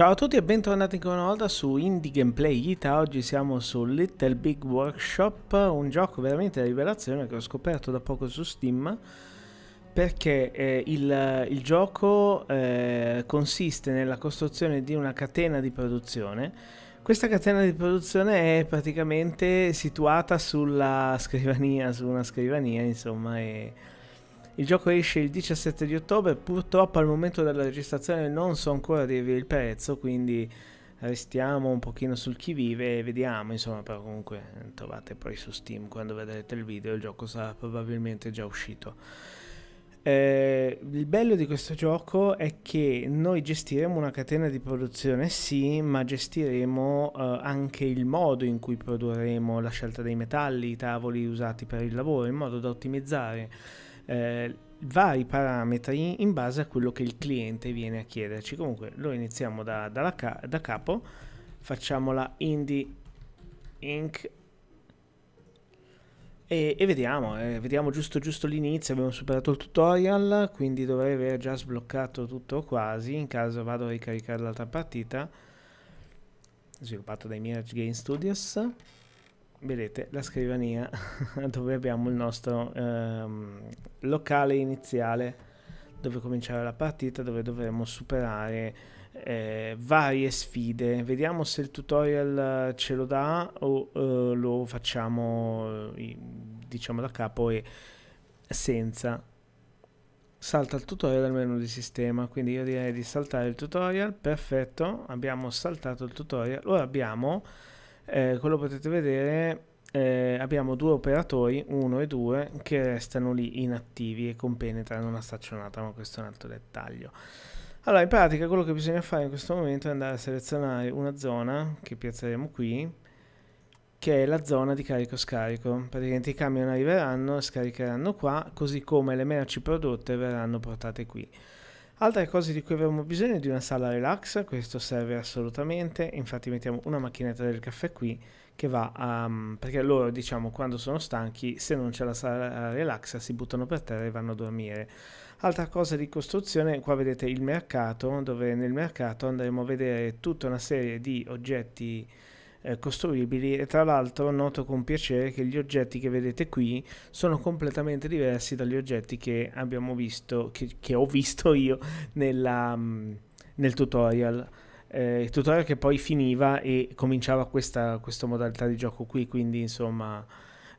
Ciao a tutti e bentornati ancora una volta su Indie Gameplay Ita, oggi siamo su Little Big Workshop, un gioco veramente da rivelazione che ho scoperto da poco su Steam perché eh, il, il, gioco eh, consiste nella costruzione di una catena di produzione questa catena di produzione è praticamente situata sulla scrivania, su una scrivania insomma e il gioco esce il 17 di ottobre, purtroppo al momento della registrazione non so ancora dirvi il prezzo, quindi restiamo un pochino sul chi vive e vediamo, insomma, però comunque trovate poi su Steam quando vedrete il video, il gioco sarà probabilmente già uscito. Eh, il bello di questo gioco è che noi gestiremo una catena di produzione, sì, ma gestiremo eh, anche il modo in cui produrremo la scelta dei metalli, i tavoli usati per il lavoro, in modo da ottimizzare eh, vari parametri in base a quello che il cliente viene a chiederci. Comunque lo iniziamo da, da, ca da capo, facciamola indie inc e, e vediamo, eh, vediamo giusto, giusto l'inizio, abbiamo superato il tutorial, quindi dovrei aver già sbloccato tutto quasi, in caso vado a ricaricare l'altra partita, sviluppato dai Mirage Game Studios vedete la scrivania dove abbiamo il nostro ehm, locale iniziale dove cominciare la partita dove dovremo superare eh, varie sfide vediamo se il tutorial ce lo dà o eh, lo facciamo eh, diciamo da capo e senza salta il tutorial dal menu di sistema quindi io direi di saltare il tutorial perfetto abbiamo saltato il tutorial ora abbiamo eh, come potete vedere eh, abbiamo due operatori, 1 e 2, che restano lì inattivi e compenetrano una staccionata, ma questo è un altro dettaglio. Allora, in pratica quello che bisogna fare in questo momento è andare a selezionare una zona che piazzeremo qui, che è la zona di carico-scarico. Praticamente i camion arriveranno, e scaricheranno qua, così come le merci prodotte verranno portate qui. Altre cose di cui avevamo bisogno è di una sala relax, questo serve assolutamente, infatti mettiamo una macchinetta del caffè qui che va a... Mm, perché loro diciamo quando sono stanchi se non c'è la sala eh, relax si buttano per terra e vanno a dormire. Altra cosa di costruzione, qua vedete il mercato, dove nel mercato andremo a vedere tutta una serie di oggetti eh, costruibili e tra l'altro noto con piacere che gli oggetti che vedete qui sono completamente diversi dagli oggetti che abbiamo visto, che, che ho visto io nella, mm, nel tutorial. Eh, il tutorial che poi finiva e cominciava questa, questa modalità di gioco qui, quindi insomma...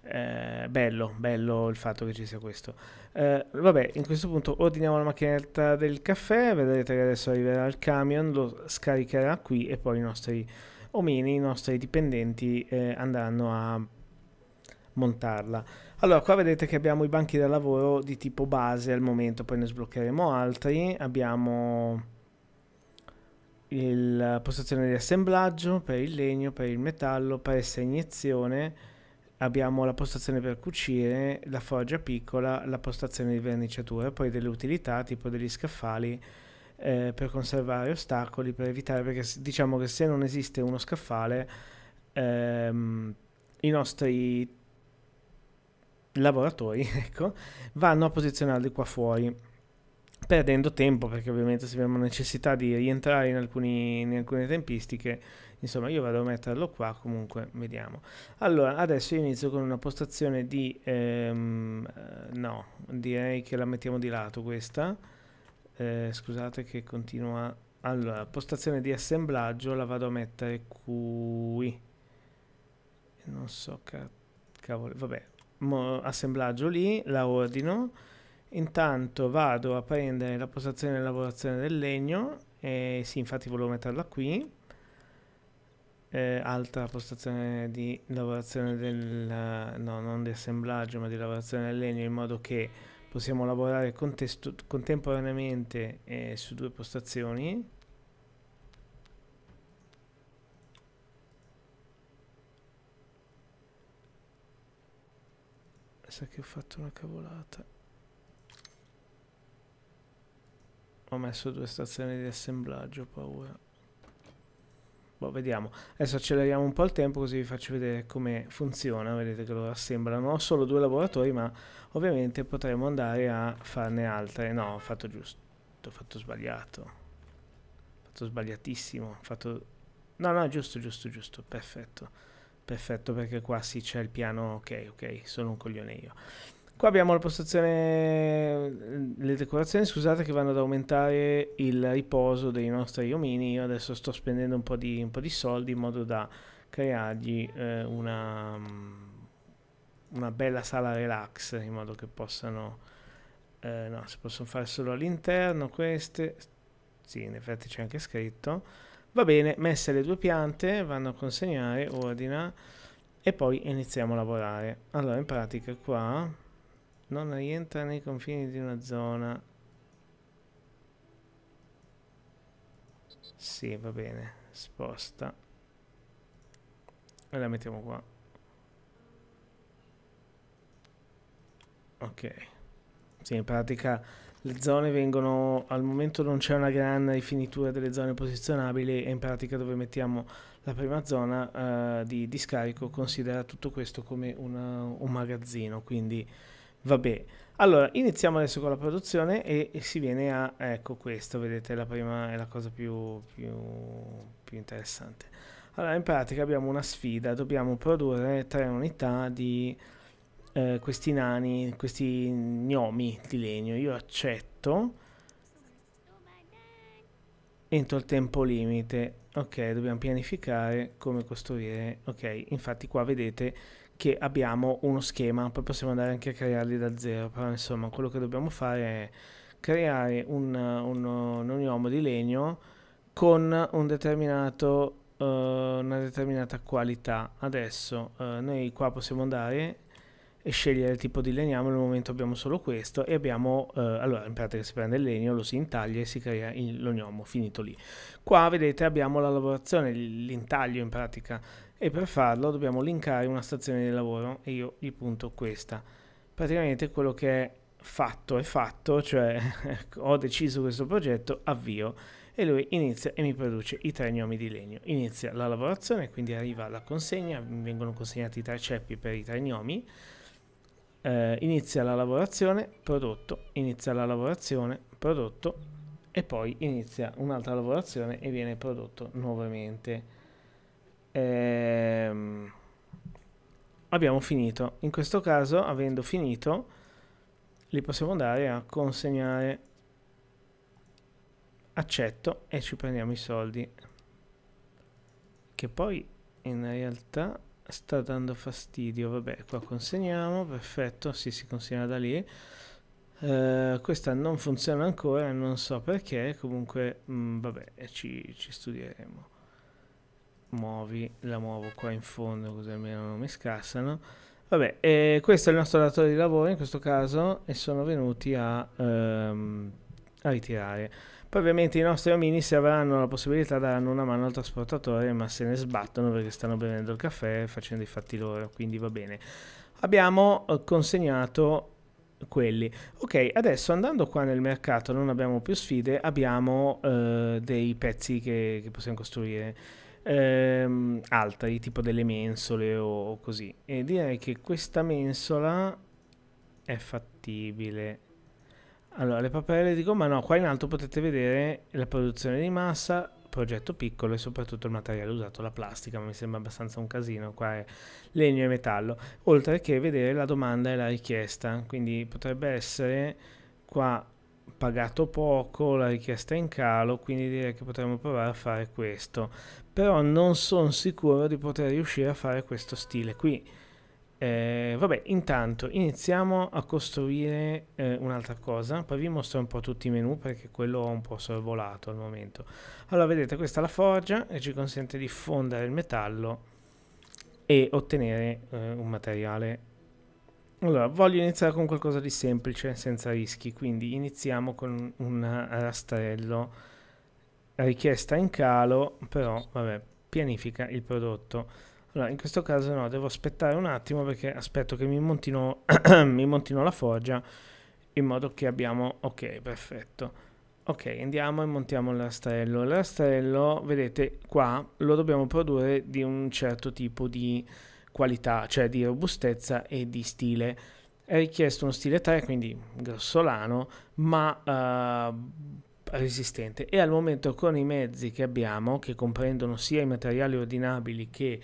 Eh, bello, bello il fatto che ci sia questo. Eh, vabbè, in questo punto ordiniamo la macchinetta del caffè, vedrete che adesso arriverà il camion, lo scaricherà qui e poi i nostri o meno i nostri dipendenti eh, andranno a montarla. Allora, qua vedete che abbiamo i banchi da lavoro di tipo base al momento, poi ne sbloccheremo altri. Abbiamo la postazione di assemblaggio per il legno, per il metallo, per pressa iniezione. Abbiamo la postazione per cucire, la forgia piccola, la postazione di verniciatura, poi delle utilità tipo degli scaffali eh, per conservare ostacoli, per evitare, perché diciamo che se non esiste uno scaffale, ehm, i nostri lavoratori ecco, vanno a posizionarli qua fuori, perdendo tempo, perché ovviamente se abbiamo necessità di rientrare in, alcuni, in alcune tempistiche, insomma io vado a metterlo qua, comunque vediamo. Allora, adesso io inizio con una postazione di... Ehm, eh, no, direi che la mettiamo di lato questa eh, scusate che continua allora postazione di assemblaggio la vado a mettere qui non so ca cavolo vabbè Mo assemblaggio lì la ordino intanto vado a prendere la postazione di lavorazione del legno eh, sì infatti volevo metterla qui eh, altra postazione di lavorazione del no non di assemblaggio ma di lavorazione del legno in modo che possiamo lavorare contemporaneamente eh, su due postazioni sa che ho fatto una cavolata ho messo due stazioni di assemblaggio ho paura boh, vediamo. Adesso acceleriamo un po' il tempo così vi faccio vedere come funziona. Vedete che lo assemblano solo due lavoratori, ma ovviamente potremmo andare a farne altre. No, ho fatto giusto, ho fatto sbagliato. Ho fatto sbagliatissimo, ho fatto... No, no, giusto, giusto, giusto, perfetto. Perfetto, perché qua sì c'è il piano, ok, ok, sono un coglione io. Qua abbiamo la postazione, le decorazioni, scusate, che vanno ad aumentare il riposo dei nostri omini. Io adesso sto spendendo un po' di, un po di soldi in modo da creargli eh, una, una, bella sala relax, in modo che possano... Eh, no, si possono fare solo all'interno queste. Sì, in effetti c'è anche scritto. Va bene, messe le due piante, vanno a consegnare, ordina, e poi iniziamo a lavorare. Allora, in pratica qua non rientra nei confini di una zona. Sì, va bene, sposta. E la mettiamo qua. Ok. Sì, in pratica le zone vengono, al momento non c'è una gran rifinitura delle zone posizionabili e in pratica dove mettiamo la prima zona uh, di, di scarico considera tutto questo come una, un magazzino, quindi Vabbè, allora iniziamo adesso con la produzione e, e, si viene a, ecco questo, vedete la prima è la cosa più, più, più interessante. Allora in pratica abbiamo una sfida, dobbiamo produrre tre unità di eh, questi nani, questi gnomi di legno, io accetto entro il tempo limite, ok dobbiamo pianificare come costruire, ok infatti qua vedete che abbiamo uno schema, poi possiamo andare anche a crearli da zero, però insomma quello che dobbiamo fare è creare un, un, un ognomo di legno con un determinato, uh, una determinata qualità. Adesso uh, noi qua possiamo andare e scegliere il tipo di legname, al momento abbiamo solo questo e abbiamo, eh, allora in pratica si prende il legno, lo si intaglia e si crea l'ognomo, finito lì. Qua vedete abbiamo la lavorazione, l'intaglio in pratica e per farlo dobbiamo linkare una stazione di lavoro e io gli punto questa. Praticamente quello che è fatto è fatto, cioè ecco, ho deciso questo progetto, avvio e lui inizia e mi produce i tre gnomi di legno. Inizia la lavorazione, quindi arriva la consegna, mi vengono consegnati i tre ceppi per i tre gnomi. Eh, inizia la lavorazione, prodotto, inizia la lavorazione, prodotto e poi inizia un'altra lavorazione e viene prodotto nuovamente. Ehm, abbiamo finito. In questo caso, avendo finito, li possiamo andare a consegnare. Accetto e ci prendiamo i soldi. Che poi in realtà sta dando fastidio. Vabbè, qua consegniamo, perfetto, sì, si consegna da lì. Uh, questa non funziona ancora, non so perché, comunque mh, mm, vabbè, ci, ci studieremo muovi, la muovo qua in fondo così almeno non mi scassano. Vabbè, eh, questo è il nostro datore di lavoro in questo caso e sono venuti a, ehm, a ritirare. Poi ovviamente i nostri omini se avranno la possibilità daranno una mano al trasportatore ma se ne sbattono perché stanno bevendo il caffè e facendo i fatti loro, quindi va bene. Abbiamo eh, consegnato quelli. Ok, adesso andando qua nel mercato non abbiamo più sfide, abbiamo eh, dei pezzi che, che possiamo costruire ehm, altri, tipo delle mensole o, o così. E direi che questa mensola è fattibile. Allora, le papperelle di gomma, no, qua in alto potete vedere la produzione di massa, progetto piccolo e soprattutto il materiale usato, la plastica, ma mi sembra abbastanza un casino, qua è legno e metallo, oltre che vedere la domanda e la richiesta, quindi potrebbe essere qua pagato poco, la richiesta è in calo, quindi direi che potremmo provare a fare questo. Però non sono sicuro di poter riuscire a fare questo stile qui. Eh, vabbè, intanto iniziamo a costruire eh, un'altra cosa, poi vi mostro un po' tutti i menu perché quello ho un po' sorvolato al momento. Allora, vedete, questa è la forgia che ci consente di fondere il metallo e ottenere eh, un materiale allora, voglio iniziare con qualcosa di semplice, senza rischi, quindi iniziamo con un eh, rastrello. Richiesta in calo, però, vabbè, pianifica il prodotto. Allora, in questo caso no, devo aspettare un attimo perché aspetto che mi montino, mi montino la foggia in modo che abbiamo... Ok, perfetto. Ok, andiamo e montiamo il rastrello. Il rastrello, vedete, qua lo dobbiamo produrre di un certo tipo di qualità, cioè di robustezza e di stile. È richiesto uno stile 3, quindi grossolano, ma eh, resistente. E al momento con i mezzi che abbiamo, che comprendono sia i materiali ordinabili che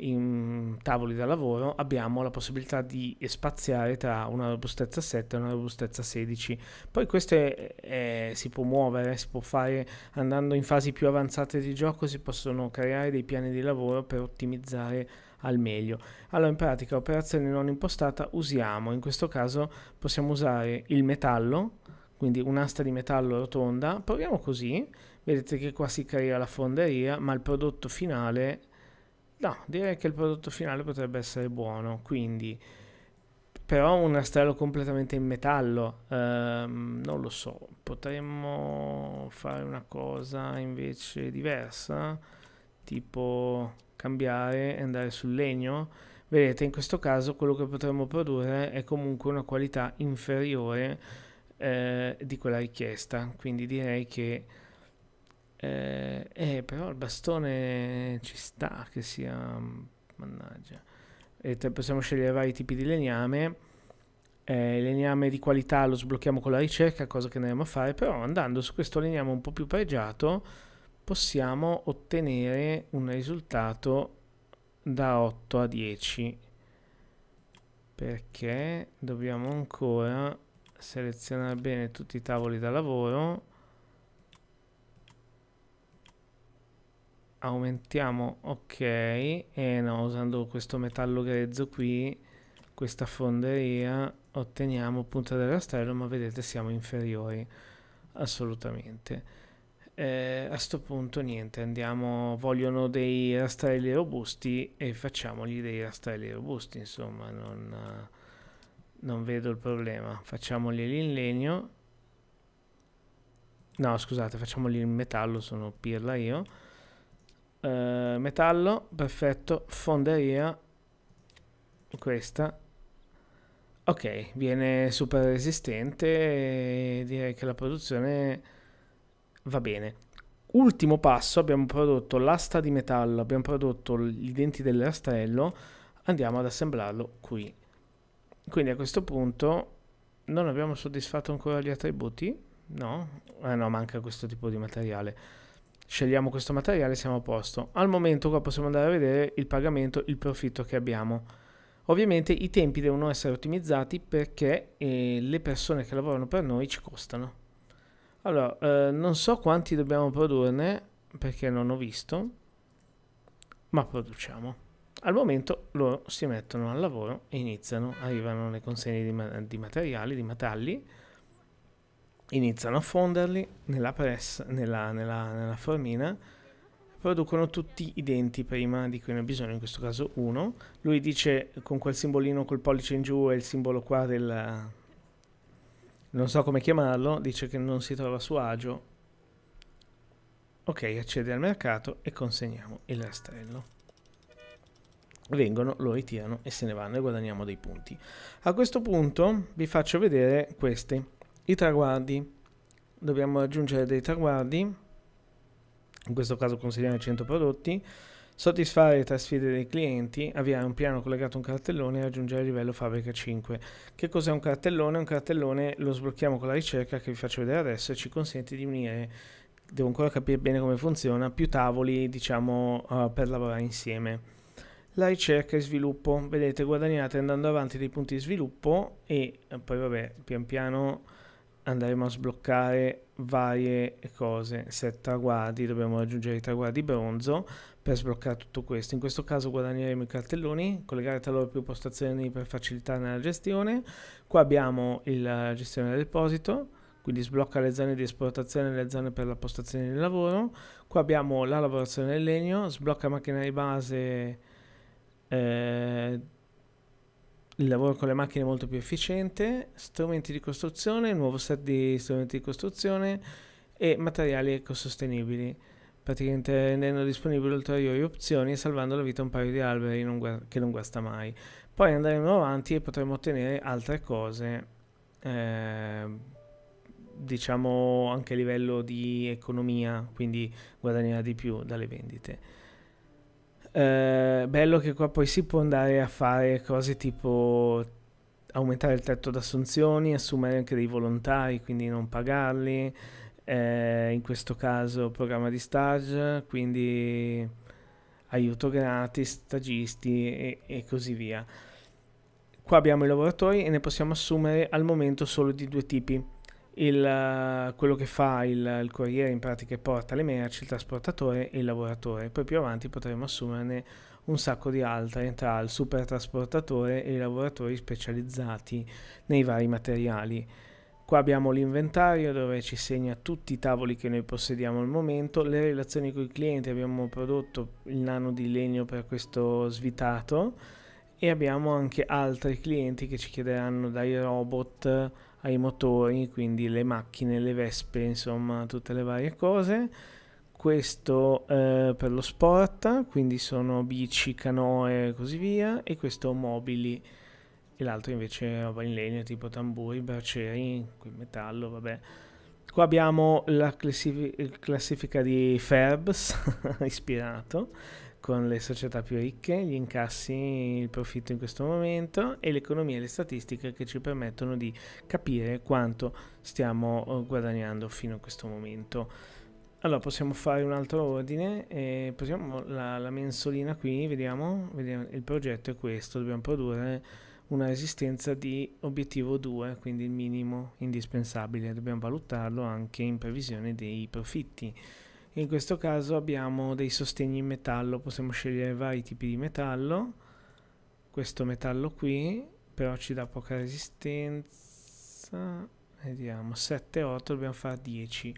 i mm, tavoli da lavoro abbiamo la possibilità di spaziare tra una robustezza 7 e una robustezza 16 poi questo è, è, si può muovere si può fare andando in fasi più avanzate di gioco si possono creare dei piani di lavoro per ottimizzare al meglio. Allora in pratica operazione non impostata usiamo, in questo caso possiamo usare il metallo, quindi un'asta di metallo rotonda, proviamo così, vedete che qua si crea la fonderia, ma il prodotto finale, no, direi che il prodotto finale potrebbe essere buono, quindi però un astello completamente in metallo ehm, non lo so potremmo fare una cosa invece diversa tipo cambiare e andare sul legno, vedete in questo caso quello che potremmo produrre è comunque una qualità inferiore eh, di quella richiesta, quindi direi che eh, eh però il bastone ci sta che sia mannaggia. E possiamo scegliere vari tipi di legname. Eh, il legname di qualità lo sblocchiamo con la ricerca, cosa che andremo a fare, però andando su questo legname un po' più pregiato possiamo ottenere un risultato da 8 a 10 perché dobbiamo ancora selezionare bene tutti i tavoli da lavoro aumentiamo ok e eh no usando questo metallo grezzo qui questa fonderia otteniamo punta del rastrello ma vedete siamo inferiori assolutamente eh, a sto punto niente, andiamo, vogliono dei rastrelli robusti e facciamogli dei rastrelli robusti, insomma, non, non vedo il problema. Facciamoli in legno. No, scusate, facciamoli in metallo, sono pirla io. Eh, metallo, perfetto, fonderia, questa. Ok, viene super resistente e direi che la produzione Va bene. Ultimo passo, abbiamo prodotto l'asta di metallo, abbiamo prodotto i denti del rastrello, andiamo ad assemblarlo qui. Quindi a questo punto non abbiamo soddisfatto ancora gli attributi? No? Ah eh no, manca questo tipo di materiale. Scegliamo questo materiale e siamo a posto. Al momento qua possiamo andare a vedere il pagamento, il profitto che abbiamo. Ovviamente i tempi devono essere ottimizzati perché eh, le persone che lavorano per noi ci costano. Allora, eh, non so quanti dobbiamo produrne perché non ho visto, ma produciamo. Al momento loro si mettono al lavoro e iniziano, arrivano le consegne di, ma di materiali, di metalli, iniziano a fonderli nella, pressa, nella, nella, nella formina, producono tutti i denti prima di cui ne ho bisogno, in questo caso uno. Lui dice con quel simbolino col pollice in giù e il simbolo qua del, non so come chiamarlo, dice che non si trova a suo agio. Ok, accede al mercato e consegniamo il rastrello. Vengono, lo ritirano e se ne vanno e guadagniamo dei punti. A questo punto vi faccio vedere questi, i traguardi. Dobbiamo aggiungere dei traguardi, in questo caso consigliamo 100 prodotti, soddisfare le tre sfide dei clienti, avviare un piano collegato a un cartellone e raggiungere il livello fabbrica 5. Che cos'è un cartellone? Un cartellone lo sblocchiamo con la ricerca che vi faccio vedere adesso e ci consente di unire, devo ancora capire bene come funziona, più tavoli diciamo uh, per lavorare insieme. La ricerca e sviluppo, vedete guadagnate andando avanti dei punti di sviluppo e eh, poi vabbè pian piano andremo a sbloccare varie cose, se traguardi, dobbiamo raggiungere i traguardi bronzo per sbloccare tutto questo. In questo caso guadagneremo i cartelloni, collegare tra loro più postazioni per facilitare la gestione. Qua abbiamo la gestione del deposito, quindi sblocca le zone di esportazione e le zone per la postazione di lavoro. Qua abbiamo la lavorazione del legno, sblocca macchinari base... Eh, il lavoro con le macchine è molto più efficiente, strumenti di costruzione, nuovo set di strumenti di costruzione e materiali ecosostenibili, praticamente rendendo disponibili ulteriori opzioni e salvando la vita a un paio di alberi non guar- che non guasta mai. Poi andremo avanti e potremo ottenere altre cose, eh, diciamo anche a livello di economia, quindi guadagnare di più dalle vendite. Eh, bello che qua poi si può andare a fare cose tipo aumentare il tetto d'assunzioni, assumere anche dei volontari, quindi non pagarli, eh, in questo caso programma di stage, quindi aiuto gratis, stagisti e, e così via. Qua abbiamo i lavoratori e ne possiamo assumere al momento solo di due tipi il, eh, quello che fa il, il, corriere in pratica porta le merci, il trasportatore e il lavoratore. Poi più avanti potremo assumerne un sacco di altre tra il super trasportatore e i lavoratori specializzati nei vari materiali. Qua abbiamo l'inventario dove ci segna tutti i tavoli che noi possediamo al momento, le relazioni con i clienti, abbiamo prodotto il nano di legno per questo svitato e abbiamo anche altri clienti che ci chiederanno dai robot ai motori, quindi le macchine, le vespe, insomma tutte le varie cose. Questo eh, per lo sport, quindi sono bici, canoe e così via, e questo mobili e l'altro invece roba in legno tipo tamburi, braceri, qui metallo, vabbè. Qua abbiamo la classifica di Ferbs, ispirato, con le società più ricche, gli incassi, il profitto in questo momento e l'economia e le statistiche che ci permettono di capire quanto stiamo eh, guadagnando fino a questo momento. Allora possiamo fare un altro ordine, eh, possiamo, la, la, mensolina qui, vediamo, vediamo, il progetto è questo, dobbiamo produrre una resistenza di obiettivo 2, quindi il minimo indispensabile, dobbiamo valutarlo anche in previsione dei profitti in questo caso abbiamo dei sostegni in metallo, possiamo scegliere vari tipi di metallo, questo metallo qui però ci dà poca resistenza, vediamo 7, 8, dobbiamo fare 10,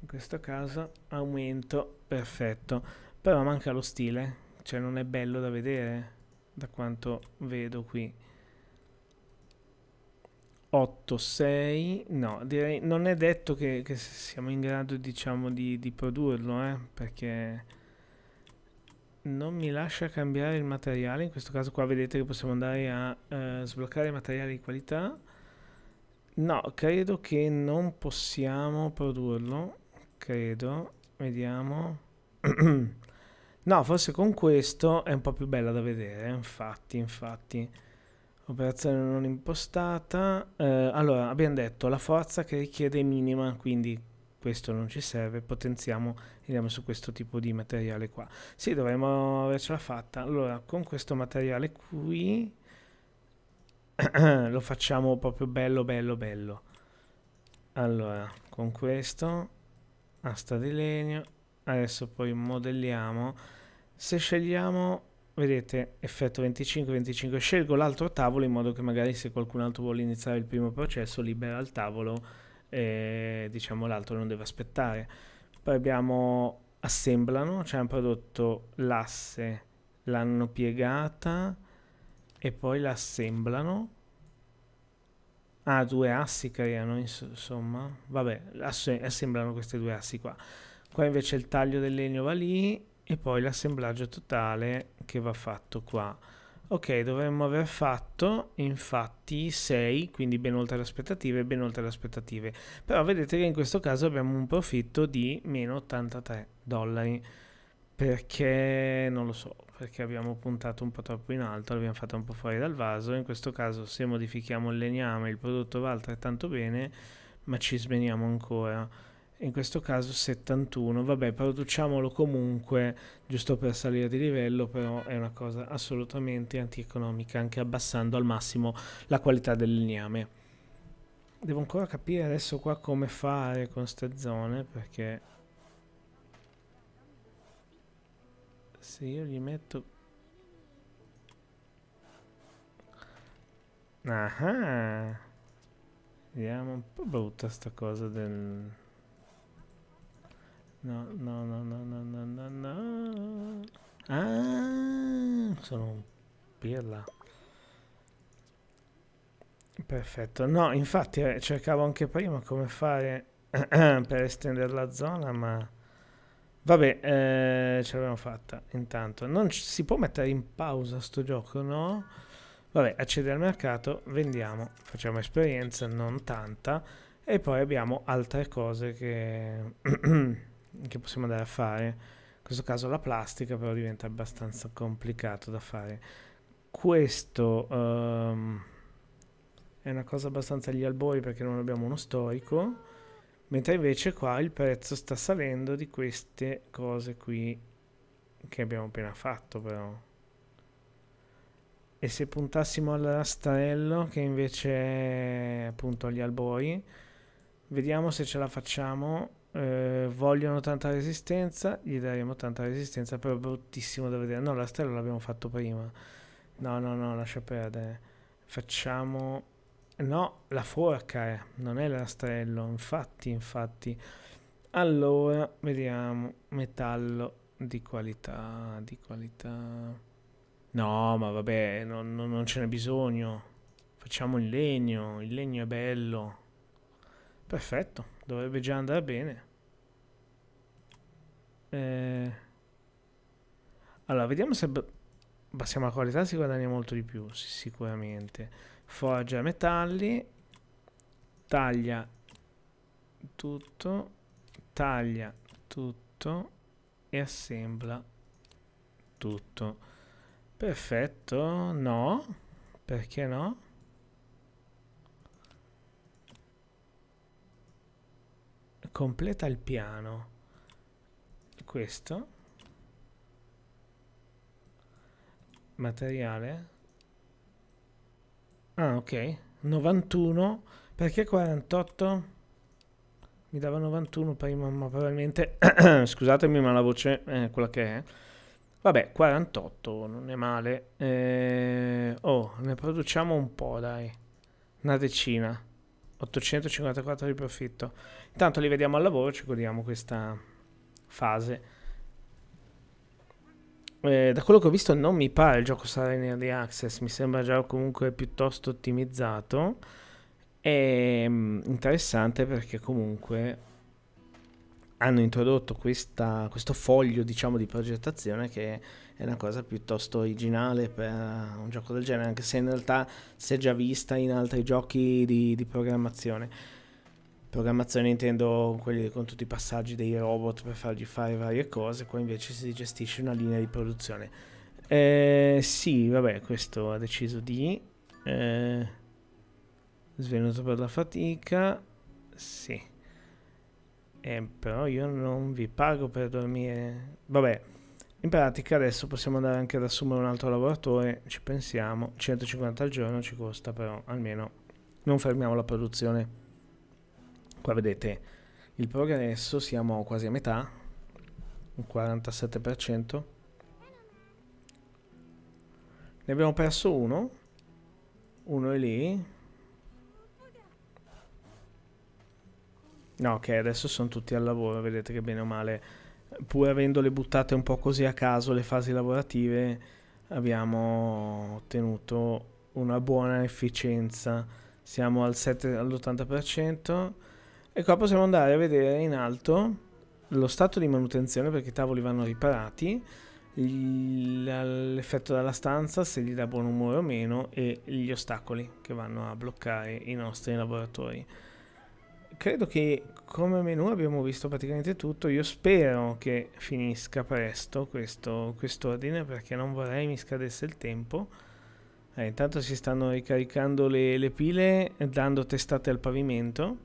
in questo caso aumento, perfetto, però manca lo stile, cioè non è bello da vedere da quanto vedo qui. 8, 6, no, direi non è detto che, che siamo in grado diciamo di, di produrlo, eh, perché non mi lascia cambiare il materiale, in questo caso qua vedete che possiamo andare a eh, sbloccare materiali di qualità, no, credo che non possiamo produrlo, credo, vediamo, no, forse con questo è un po' più bella da vedere, eh, infatti, infatti. Operazione non impostata. Eh, allora, abbiamo detto la forza che richiede è minima, quindi questo non ci serve, potenziamo andiamo su questo tipo di materiale qua. Sì, dovremmo avercela fatta. Allora, con questo materiale qui lo facciamo proprio bello, bello, bello. Allora, con questo, asta di legno, adesso poi modelliamo. Se scegliamo vedete effetto 25 25 scelgo l'altro tavolo in modo che magari se qualcun altro vuole iniziare il primo processo libera il tavolo e diciamo l'altro non deve aspettare poi abbiamo assemblano cioè un prodotto l'asse l'hanno piegata e poi l'assemblano assemblano ah due assi creano insomma vabbè assemblano questi due assi qua qua invece il taglio del legno va lì e poi l'assemblaggio totale che va fatto qua. Ok, dovremmo aver fatto infatti 6, quindi ben oltre le aspettative, ben oltre le aspettative. Però vedete che in questo caso abbiamo un profitto di meno 83 dollari, perché non lo so, perché abbiamo puntato un po' troppo in alto, l'abbiamo fatta un po' fuori dal vaso. In questo caso se modifichiamo il legname il prodotto va altrettanto bene, ma ci sveniamo ancora in questo caso 71 vabbè produciamolo comunque giusto per salire di livello però è una cosa assolutamente antieconomica anche abbassando al massimo la qualità del legname devo ancora capire adesso qua come fare con ste zone perché se io gli metto ah vediamo un po' brutta sta cosa del No, no, no, no, no, no, no, no. Ah, sono un pirla. Perfetto. No, infatti eh, cercavo anche prima come fare per estendere la zona, ma... Vabbè, eh, ce l'abbiamo fatta intanto. Non si può mettere in pausa sto gioco, no? Vabbè, accede al mercato, vendiamo, facciamo esperienza, non tanta, e poi abbiamo altre cose che... che possiamo andare a fare. In questo caso la plastica però diventa abbastanza complicato da fare. Questo um, è una cosa abbastanza agli albori perché non abbiamo uno storico, mentre invece qua il prezzo sta salendo di queste cose qui che abbiamo appena fatto però. E se puntassimo al rastrello che invece è appunto agli albori, vediamo se ce la facciamo eh, vogliono tanta resistenza, gli daremo tanta resistenza, però è bruttissimo da vedere. No, la stella l'abbiamo fatto prima. No, no, no, lascia perdere. Facciamo... No, la forca è, non è l'astrello, infatti, infatti. Allora, vediamo, metallo di qualità, di qualità... No, ma vabbè, no, no, non ce n'è bisogno. Facciamo il legno, il legno è bello. Perfetto, dovrebbe già andare bene. Eh... Allora, vediamo se passiamo a qualità, si guadagna molto di più, sì, sicuramente. Forgia metalli, taglia tutto, taglia tutto e assembla tutto. Perfetto, no? Perché no? completa il piano questo materiale ah ok 91 perché 48 mi dava 91 prima ma probabilmente scusatemi ma la voce è quella che è vabbè 48 non è male eh, oh ne produciamo un po' dai una decina 854 di profitto. Intanto li vediamo al lavoro, ci godiamo questa fase. Eh, da quello che ho visto non mi pare il gioco sarà in early access, mi sembra già comunque piuttosto ottimizzato. È ehm, interessante perché comunque hanno introdotto questa, questo foglio diciamo, di progettazione che è una cosa piuttosto originale per un gioco del genere, anche se in realtà si è già vista in altri giochi di, di programmazione. Programmazione intendo quelli con tutti i passaggi dei robot per fargli fare varie cose, qua invece si gestisce una linea di produzione. Eh, sì, vabbè, questo ha deciso di... Eh, svenuto per la fatica. Sì. Eh, però io non vi pago per dormire. Vabbè, in pratica adesso possiamo andare anche ad assumere un altro lavoratore, ci pensiamo, 150 al giorno ci costa però, almeno non fermiamo la produzione. Qua vedete il progresso, siamo quasi a metà, un 47%. Ne abbiamo perso uno, uno è lì, No, ok, adesso sono tutti al lavoro, vedete che bene o male, pur avendole buttate un po' così a caso le fasi lavorative, abbiamo ottenuto una buona efficienza. Siamo al 7, all'80%. E qua possiamo andare a vedere in alto lo stato di manutenzione perché i tavoli vanno riparati, l'effetto della stanza, se gli dà buon umore o meno, e gli ostacoli che vanno a bloccare i nostri lavoratori credo che come menu abbiamo visto praticamente tutto. Io spero che finisca presto questo quest'ordine perché non vorrei mi scadesse il tempo. Eh, intanto si stanno ricaricando le, le, pile dando testate al pavimento.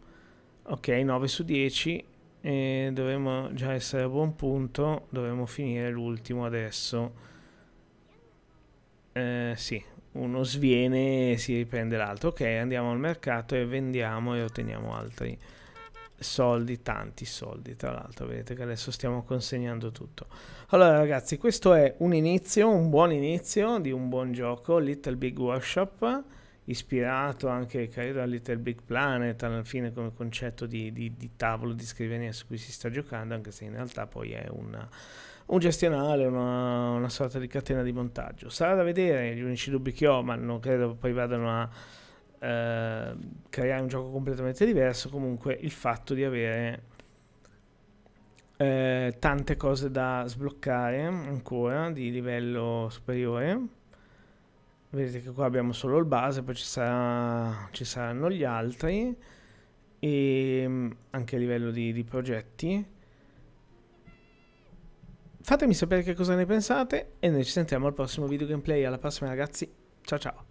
Ok, 9 su 10. E dovremmo già essere a buon punto. Dovremmo finire l'ultimo adesso. Eh, sì, uno sviene e si riprende l'altro. Ok, andiamo al mercato e vendiamo e otteniamo altri soldi, tanti soldi tra l'altro, vedete che adesso stiamo consegnando tutto. Allora ragazzi, questo è un inizio, un buon inizio di un buon gioco, Little Big Workshop, ispirato anche credo a Little Big Planet, alla fine come concetto di, di, di tavolo, di scrivania su cui si sta giocando, anche se in realtà poi è un un gestionale, una, una, sorta di catena di montaggio. Sarà da vedere, gli unici dubbi che ho, ma non credo poi vadano a eh, creare un gioco completamente diverso, comunque il fatto di avere eh, tante cose da sbloccare ancora di livello superiore. Vedete che qua abbiamo solo il base, poi ci, sarà, ci saranno gli altri e anche a livello di, di progetti Fatemi sapere che cosa ne pensate e noi ci sentiamo al prossimo video gameplay. Alla prossima ragazzi, ciao ciao!